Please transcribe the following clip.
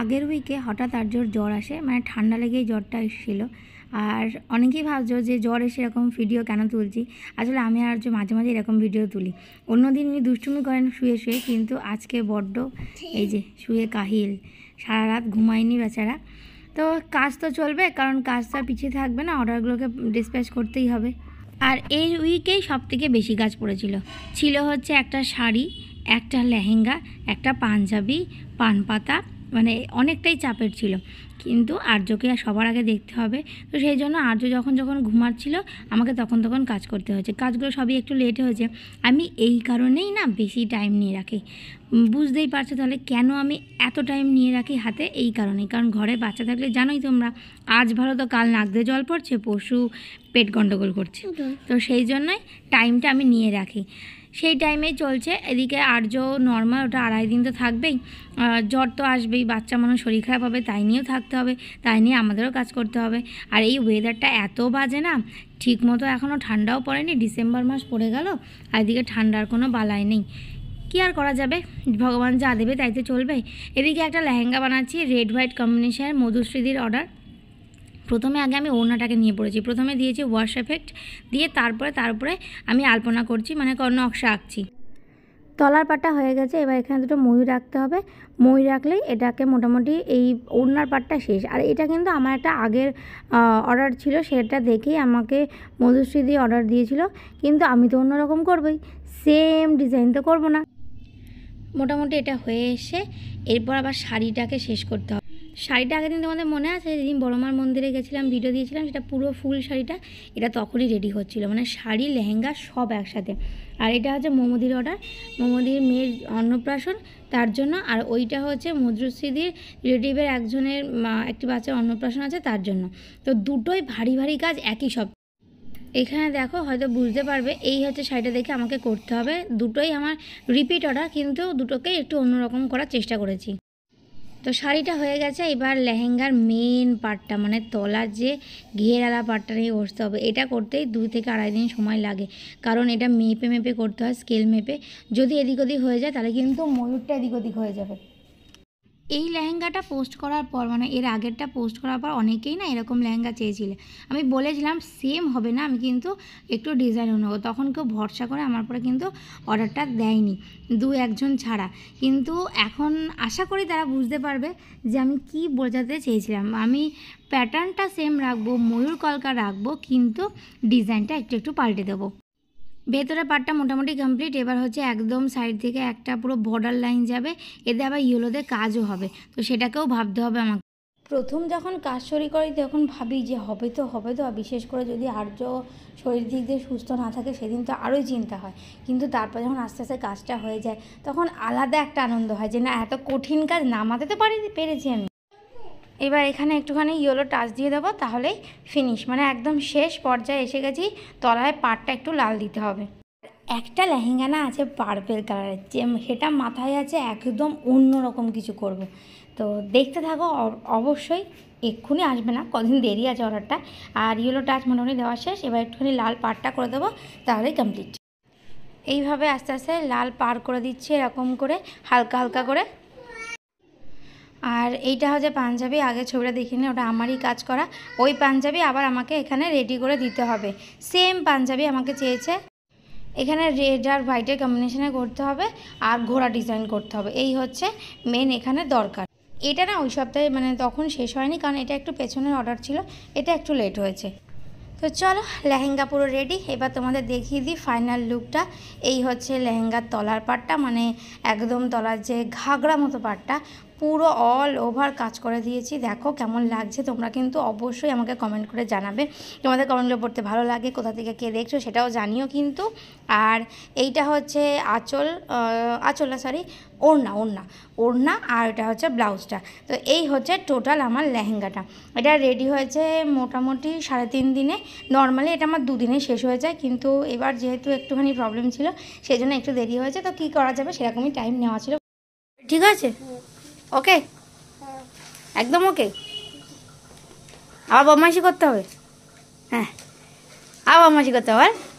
আগের উইকে হঠাৎ আর্যর জ্বর আসে মানে ঠান্ডা লেগেই জ্বরটা এসেছিলো আর অনেকেই ভাবছো যে জ্বর এসে এরকম ভিডিও কেন তুলছি আসলে আমি আর মাঝে মাঝে এরকম ভিডিও তুলি অন্যদিন উনি দুষ্টুমি করেন শুয়ে শুয়ে কিন্তু আজকে বড্ড এই যে শুয়ে কাহিল সারা রাত ঘুমায়নি বেচারা তো কাজ তো চলবে কারণ কাজ তো আর পিছিয়ে থাকবে না অর্ডারগুলোকে ডিসপ্যাচ করতেই হবে আর এই উইকেই সব থেকে বেশি কাজ পড়েছিল ছিল হচ্ছে একটা শাড়ি একটা লেহেঙ্গা একটা পাঞ্জাবি পানপাতা মানে অনেকটাই চাপের ছিল কিন্তু আর্যকে সবার আগে দেখতে হবে তো সেই জন্য আর্য যখন যখন ঘুমাচ্ছিল আমাকে তখন তখন কাজ করতে হয়েছে কাজগুলো সবই একটু লেটে হয়েছে আমি এই কারণেই না বেশি টাইম নিয়ে রাখি বুঝতেই পারছো তাহলে কেন আমি এত টাইম নিয়ে রাখি হাতে এই কারণে কারণ ঘরে বাচ্চা থাকলে জানোই তোমরা আজ ভালো তো কাল নাক দিয়ে জল পড়ছে পশু পেট গণ্ডগোল করছে তো সেই জন্যই টাইমটা আমি নিয়ে রাখি সেই টাইমে চলছে এদিকে আর্য নর্মাল ওটা আড়াই দিন তো থাকবেই জ্বর তো আসবেই বাচ্চা মানুষ শরীর খারাপ হবে তাই নিয়েও থাকতে হবে তাই নিয়ে আমাদেরও কাজ করতে হবে আর এই ওয়েদারটা এত বাজে না ঠিক মতো এখনও ঠান্ডাও পড়েনি ডিসেম্বর মাস পড়ে গেল আর এদিকে ঠান্ডার কোনো বালাই নেই কি আর করা যাবে ভগবান যা দেবে তাই তো চলবে এদিকে একটা লেহেঙ্গা বানাচ্ছি রেড হোয়াইট কম্বিনেশনের মধুশ্রীদির অর্ডার প্রথমে আগে আমি ওড়নাটাকে নিয়ে পড়েছি প্রথমে দিয়েছি ওয়াশ এফেক্ট দিয়ে তারপরে তারপরে আমি আলপনা করছি মানে নকশা আঁকছি তলার পাটটা হয়ে গেছে এবার এখানে দুটো ময়ূর রাখতে হবে ময়ূর রাখলেই এটাকে মোটামুটি এই ওড়নার পাটটা শেষ আর এটা কিন্তু আমার একটা আগের অর্ডার ছিল সেটা দেখেই আমাকে মধুশ্রী দিয়ে অর্ডার দিয়েছিল কিন্তু আমি তো অন্যরকম করবই সেম ডিজাইন তো করবো না মোটামুটি এটা হয়ে এসে এরপর আবার শাড়িটাকে শেষ করতে হবে শাড়িটা আগের দিন তোমাদের মনে আছে যেদিন বড়মার মন্দিরে গেছিলাম ভিডিও দিয়েছিলাম সেটা পুরো ফুল শাড়িটা এটা তখনই রেডি হচ্ছিলো মানে শাড়ি লেহেঙ্গা সব একসাথে আর এটা হচ্ছে মোমোদির অর্ডার মোমোদির মেয়ের অন্নপ্রাশন তার জন্য আর ওইটা হচ্ছে মুদ্রশ্রীদির রিলেটিভের একজনের একটি বাচ্চার অন্নপ্রাশন আছে তার জন্য তো দুটোই ভারী ভারী কাজ একই সব এখানে দেখো হয়তো বুঝতে পারবে এই হচ্ছে শাড়িটা দেখে আমাকে করতে হবে দুটোই আমার রিপিট অর্ডার কিন্তু দুটোকে একটু অন্যরকম করার চেষ্টা করেছি তো শাড়িটা হয়ে গেছে এবার লেহেঙ্গার মেন পার্টটা মানে তলার যে ঘেরালা পার্টটা নিয়ে বসতে হবে এটা করতেই দুই থেকে আড়াই দিন সময় লাগে কারণ এটা মেপে মেপে করতে হয় স্কেল মেপে যদি এদিক ওদিক হয়ে যায় তাহলে কিন্তু ময়ূরটা এদিক ওদিক হয়ে যাবে এই লেহেঙ্গাটা পোস্ট করার পর মানে এর আগেরটা পোস্ট করার পর অনেকেই না এরকম লেহেঙ্গা চেয়েছিলে আমি বলেছিলাম সেম হবে না আমি কিন্তু একটু ডিজাইন নেবো তখন কেউ ভরসা করে আমার পরে কিন্তু অর্ডারটা দেয়নি দু একজন ছাড়া কিন্তু এখন আশা করি তারা বুঝতে পারবে যে আমি কি বোঝাতে চেয়েছিলাম আমি প্যাটার্নটা সেম রাখবো ময়ূর কলকা রাখবো কিন্তু ডিজাইনটা একটু একটু পাল্টে দেবো ভেতরের পার্টটা মোটামুটি কমপ্লিট এবার হচ্ছে একদম সাইড থেকে একটা পুরো বর্ডার লাইন যাবে এতে আবার ইয়েলোদের কাজও হবে তো সেটাকেও ভাবতে হবে আমাকে প্রথম যখন কাজ শরি করি তখন ভাবি যে হবে তো হবে তো বিশেষ করে যদি আর্য শরীর দিক দিয়ে সুস্থ না থাকে সেদিন তো আরোই চিন্তা হয় কিন্তু তারপর যখন আস্তে আস্তে কাজটা হয়ে যায় তখন আলাদা একটা আনন্দ হয় যে না এত কঠিন কাজ নামাতে তো পারি পেরেছি আমি এবার এখানে একটুখানি ইয়েলো টাচ দিয়ে দেবো তাহলেই ফিনিশ মানে একদম শেষ পর্যায়ে এসে গেছি তলায় পাটটা একটু লাল দিতে হবে একটা লেহেঙ্গা না আছে পার্পেল কালারের যে সেটা মাথায় আছে একদম অন্য রকম কিছু করব। তো দেখতে থাকো অবশ্যই এক্ষুনি আসবে না কদিন দেরি আছে অর্ডারটা আর ইয়েলো টাচ মোটামুটি দেওয়া শেষ এবার একটুখানি লাল পাটটা করে দেবো তাহলেই কমপ্লিট এইভাবে আস্তে আস্তে লাল পার করে দিচ্ছি এরকম করে হালকা হালকা করে আর এইটা হচ্ছে পাঞ্জাবি আগে ছবিটা দেখিনি ওটা আমারই কাজ করা ওই পাঞ্জাবি আবার আমাকে এখানে রেডি করে দিতে হবে সেম পাঞ্জাবি আমাকে চেয়েছে এখানে রেড আর হোয়াইটের কম্বিনেশানে করতে হবে আর ঘোড়া ডিজাইন করতে হবে এই হচ্ছে মেন এখানে দরকার এটা না ওই সপ্তাহে মানে তখন শেষ হয়নি কারণ এটা একটু পেছনের অর্ডার ছিল এটা একটু লেট হয়েছে তো চলো লেহেঙ্গা পুরো রেডি এবার তোমাদের দেখিয়ে দিই ফাইনাল লুকটা এই হচ্ছে লেহেঙ্গার তলার পাটটা মানে একদম তলার যে ঘাগড়া মতো পাটটা পুরো অল ওভার কাজ করে দিয়েছি দেখো কেমন লাগছে তোমরা কিন্তু অবশ্যই আমাকে কমেন্ট করে জানাবে তোমাদের কমেন্টগুলো পড়তে ভালো লাগে কোথা থেকে কে দেখছো সেটাও জানিও কিন্তু আর এইটা হচ্ছে আঁচল আঁচল না সরি ওড়না ওড়না ওড়না আর এটা হচ্ছে ব্লাউজটা তো এই হচ্ছে টোটাল আমার লেহেঙ্গাটা এটা রেডি হয়েছে মোটামুটি সাড়ে তিন দিনে নর্মালি এটা আমার দুদিনে শেষ হয়ে যায় কিন্তু এবার যেহেতু একটুখানি প্রবলেম ছিল সেই জন্য একটু দেরি হয়েছে তো কি করা যাবে সেরকমই টাইম নেওয়া ছিল ঠিক আছে ওকে একদম ওকে আবার বদমাইশি করতে হবে হ্যাঁ আবার বদমাইশি করতে হবে